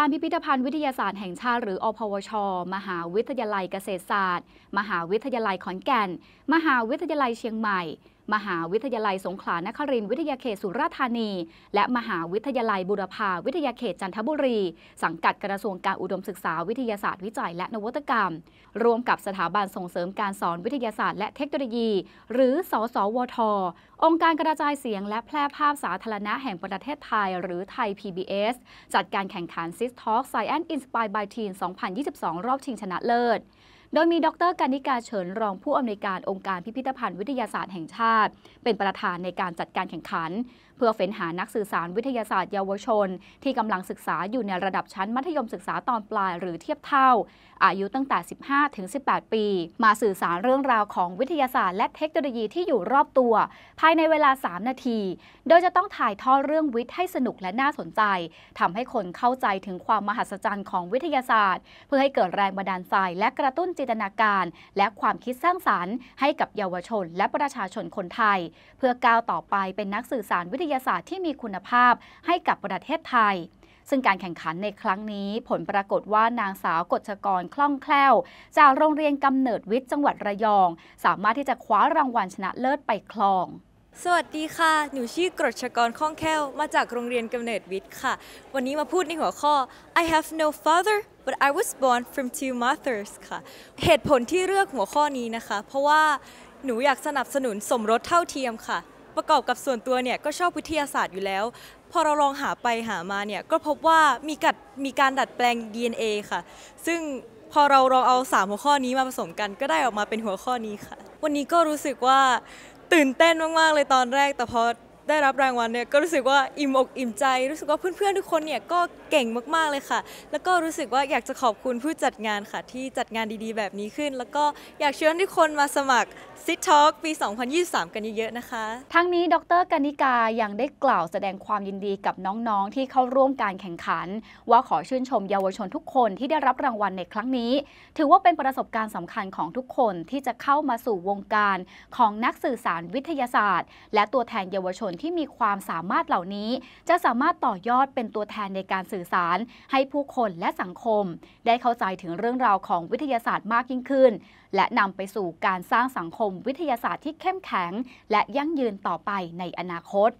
การพิพิธภัณฑ์วิทยาศาสตร์แห่งชาติหรืออพวช มหาวิทยาลัยเกษตรศาสตร์ มหาวิทยาลัยขอนแก่น มหาวิทยาลัยเชียงใหม่มหาวิทยาลัยสงขลานครินทร์วิทยาเขตสุราษฎร์ธานี และมหาวิทยาลัยบุรพาวิทยาเขตจันทบุรี สังกัดกระทรวงการอุดมศึกษาวิทยาศาสตร์วิจัยและนวัตกรรมร่วมกับสถาบันส่งเสริมการสอนวิทยาศาสตร์ และเทคโนโลยี หรือ สสวท องค์การกระจายเสียงและแพร่ภาพสาธารณะแห่งประเทศไทย หรือไทย PBS จัดการแข่งขันซิสท็อกไซแอน c e i n s p i r บ d by t e 2022รอบชิงชนะเลิศโดยมีดรกานิกาเฉิน รองผู้อำนวยการองค์การพิพิธภัณฑ์วิทยาศาสตร์แห่งชาติ เป็นประธานในการจัดการแข่งขัน เพื่อเฟ้นหานักสื่อสารวิทยาศาสตร์ เยาวชน ที่กำลังศึกษาอยู่ในระดับชั้นมัธยมศึกษาตอนปลาย หรือเทียบเท่า อายุตั้งแต่ 15 ถึง 18 ปี มาสื่อสารเรื่องราวของวิทยาศาสตร์และเทคโนโลยีที่อยู่รอบตัว ภายในเวลา 3 นาที โดยจะต้องถ่ายทอดเรื่องวิทย์ให้สนุกและน่าสนใจทำให้คนเข้าใจถึงความมหัศจรรย์ของวิทยาศาสตร์ เพื่อให้เกิดแรงบันดาลใจและกระตุ้นจินตนาการและความคิดสร้างสารรค์ ให้กับเยาวชน และประชาชนคนไทย เพื่อก้าวต่อไปเป็นนักสื่อสารวิทยาศาสตร์ที่มีคุณภาพให้กับประเทศไทย ซึ่งการแข่งขันในครั้งนี้ผลปรากฏว่านางสาวกฎชกรคล่องแคล่ว จากโรงเรียนกำเนิดวิทย์จังหวัดระยอง สามารถที่จะคว้ารางวัลชนะเลิศไปครอง สวัสดีค่ะ หนูชื่อกฎชกรคล่องแคล่วมาจากโรงเรียนกำเนิดวิทย์ค่ะ วันนี้มาพูดในหัวข้อ I have no father but I was born from two mothers ค่ะ เหตุผลที่เลือกหัวข้อนี้นะคะ เพราะว่าหนูอยากสนับสนุนสมรสเท่าเทียมค่ะ ประกอบกับส่วนตัวเนี่ยก็ชอบวิทยาศาสตร์อยู่แล้ว พอเราลองหาไปหามาเนี่ยก็พบว่ามีกัดมีการดัดแปลง DNA ค่ะ ซึ่งพอเราลองเอาสามหัวข้อนี้มาผสมกันก็ได้ออกมาเป็นหัวข้อนี้ค่ะ วันนี้ก็รู้สึกว่าตื่นเต้นมากๆเลยตอนแรก แต่พอได้รับรางวัลเนี่ยก็รู้สึกว่าอิ่มอกอิ่มใจรู้สึกว่าเพื่อนๆ ทุกคนเนี่ยก็เก่งมากๆ เลยค่ะ แล้วก็รู้สึกว่าอยากจะขอบคุณผู้จัดงานค่ะที่จัดงานดีๆ แบบนี้ขึ้น แล้วก็อยากเชิญทุกคนมาสมัครซิท็อกปี 2023 กันเยอะๆนะคะ ทั้งนี้ดรกนิกายังได้กล่าวแสดงความยินดีกับน้องๆ ที่เข้าร่วมการแข่งขัน ว่าขอชื่นชมเยาวชนทุกคนที่ได้รับรางวัลในครั้งนี้ ถือว่าเป็นประสบการณ์สำคัญของทุกคนที่จะเข้ามาสู่วงการของนักสื่อสารวิทยาศาสตร์ และตัวแทนเยาวชนที่มีความสามารถเหล่านี้ จะสามารถต่อยอดเป็นตัวแทนในการสื่อสารให้ผู้คนและสังคม ได้เข้าใจถึงเรื่องราวของวิทยาศาสตร์มากยิ่งขึ้น และนำไปสู่การสร้างสังคมวิทยาศาสตร์ที่เข้มแข็งและยั่งยืนต่อไปในอนาคต